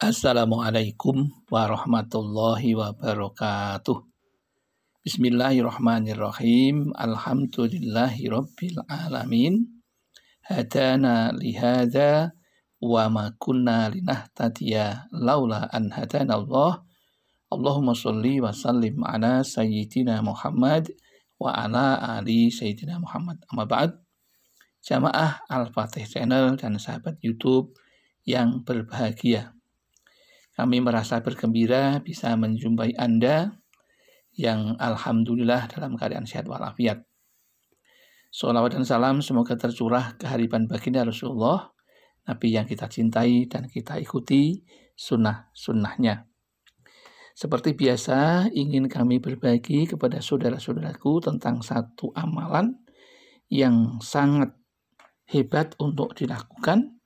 Assalamualaikum warahmatullahi wabarakatuh. Bismillahirrahmanirrahim. Alhamdulillahi rabbil alamin. Hadana lihada wa ma kunna linahtadiya laula an hadana Allah. Allahumma shalli wa sallim ala sayyidina Muhammad wa ala ali sayyidina Muhammad. Amma ba'd. Jamaah Al-Fatih Channel dan sahabat YouTube yang berbahagia. Kami merasa bergembira bisa menjumpai Anda yang alhamdulillah dalam keadaan sehat walafiat. Salawat dan salam semoga tercurah kehariban baginda Rasulullah, Nabi yang kita cintai dan kita ikuti sunnah-sunnahnya. Seperti biasa, ingin kami berbagi kepada saudara-saudaraku tentang satu amalan yang sangat hebat untuk dilakukan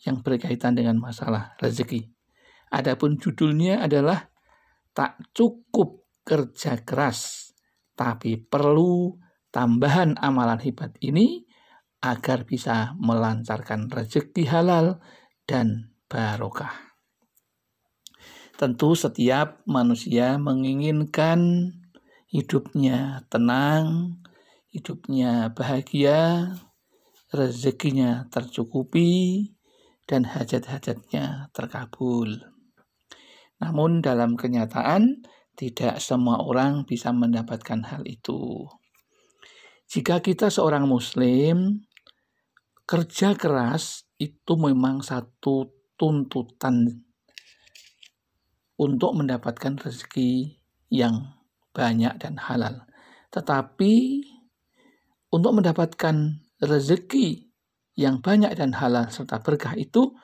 yang berkaitan dengan masalah rezeki. Adapun judulnya adalah tak cukup kerja keras, tapi perlu tambahan amalan hebat ini agar bisa melancarkan rezeki halal dan barokah. Tentu setiap manusia menginginkan hidupnya tenang, hidupnya bahagia, rezekinya tercukupi, dan hajat-hajatnya terkabul. Namun dalam kenyataan, tidak semua orang bisa mendapatkan hal itu. Jika kita seorang muslim, kerja keras itu memang satu tuntutan untuk mendapatkan rezeki yang banyak dan halal. Tetapi untuk mendapatkan rezeki yang banyak dan halal serta berkah itu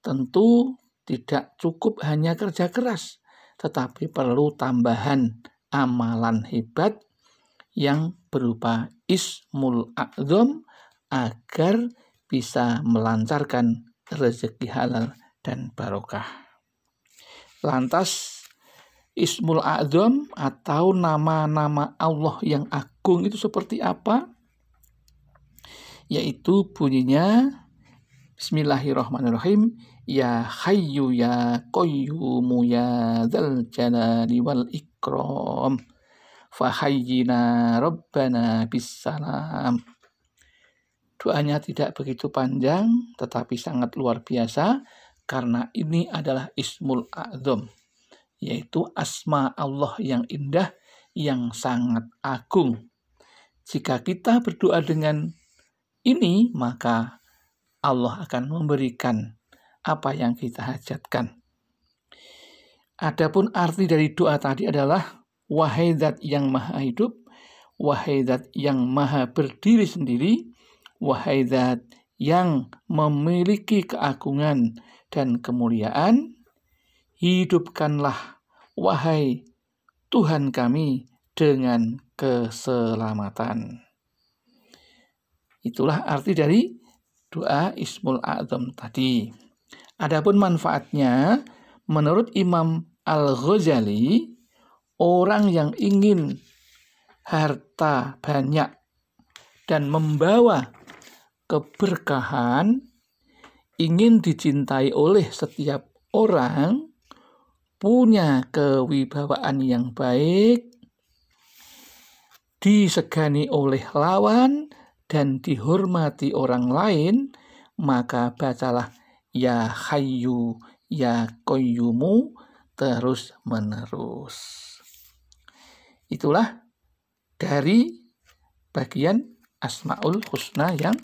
tentu tidak cukup hanya kerja keras, tetapi perlu tambahan amalan hebat yang berupa ismul akdom agar bisa melancarkan rezeki halal dan barokah. Lantas Ismul akdom atau nama-nama Allah yang agung itu seperti apa? Yaitu bunyinya Bismillahirrahmanirrahim. Ya Hayyu ya Qayyum ya Dzal Jalali wal Ikram. Fahayyina Rabbana bisalam. Doanya tidak begitu panjang tetapi sangat luar biasa karena ini adalah Ismul A'zam yaitu asma Allah yang indah yang sangat agung. Jika kita berdoa dengan ini maka Allah akan memberikan apa yang kita hajatkan. Adapun arti dari doa tadi adalah wahai zat yang maha hidup, wahai zat yang maha berdiri sendiri, wahai zat yang memiliki keagungan dan kemuliaan, hidupkanlah wahai Tuhan kami dengan keselamatan. Itulah arti dari doa Ismul A'zam tadi. Adapun manfaatnya, menurut Imam Al-Ghazali, orang yang ingin harta banyak dan membawa keberkahan, ingin dicintai oleh setiap orang, punya kewibawaan yang baik, disegani oleh lawan, dan dihormati orang lain, maka bacalah Ya Hayyu Ya koyumu terus menerus. Itulah dari bagian Asmaul Husna yang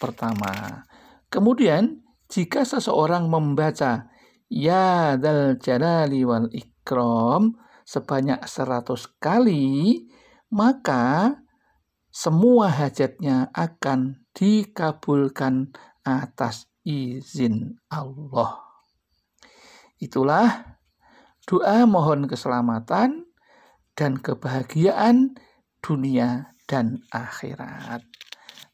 pertama. Kemudian jika seseorang membaca Ya Dal Jalali wal Ikram sebanyak seratus kali, maka semua hajatnya akan dikabulkan atas izin Allah. Itulah doa mohon keselamatan dan kebahagiaan dunia dan akhirat.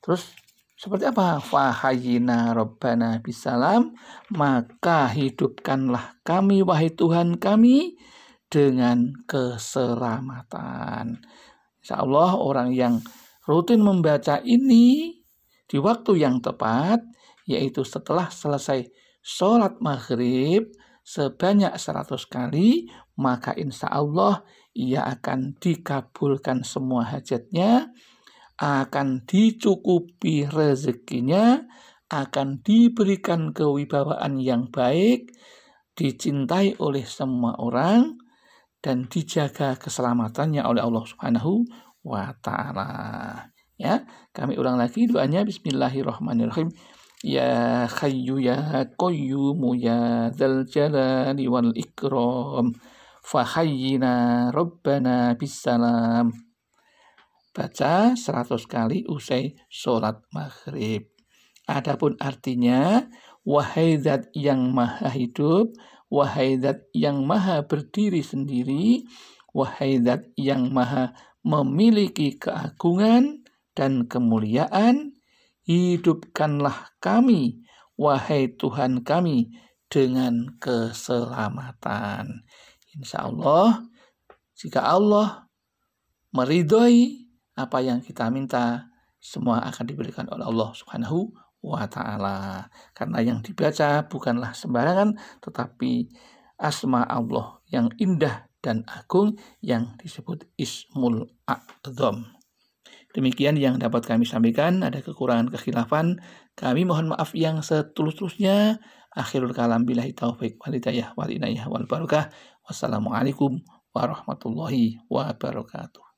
Terus seperti apa? Fahayina Rabbana bisalam, maka hidupkanlah kami wahai Tuhan kami dengan keselamatan. Insya Allah orang yang Rutin membaca ini di waktu yang tepat, yaitu setelah selesai sholat maghrib sebanyak 100 kali, maka insya Allah ia akan dikabulkan semua hajatnya, akan dicukupi rezekinya, akan diberikan kewibawaan yang baik, dicintai oleh semua orang, dan dijaga keselamatannya oleh Allah Subhanahu wa ta'ala. Ya, kami ulang lagi doanya bismillahirrahmanirrahim. Ya Khayyu ya Qayyum ya Dzal Jalali wal Ikram. Fahayyina Rabbana bisalam. Baca 100 kali usai sholat maghrib. Adapun artinya, wahai zat yang maha hidup, wahai zat yang maha berdiri sendiri, wahai zat yang maha memiliki keagungan dan kemuliaan, hidupkanlah kami, wahai Tuhan kami, dengan keselamatan. Insya Allah, jika Allah meridhoi apa yang kita minta, semua akan diberikan oleh Allah Subhanahu wa Ta'ala. Karena yang dibaca bukanlah sembarangan, tetapi asma Allah yang indah dan agung yang disebut Ismul A'zam. Demikian yang dapat kami sampaikan. Ada kekurangan kekhilafan. Kami mohon maaf yang setulus-tulusnya. Akhirul kalam bilahi taufik walidayah walinayah wal barukah. Wassalamualaikum warahmatullahi wabarakatuh.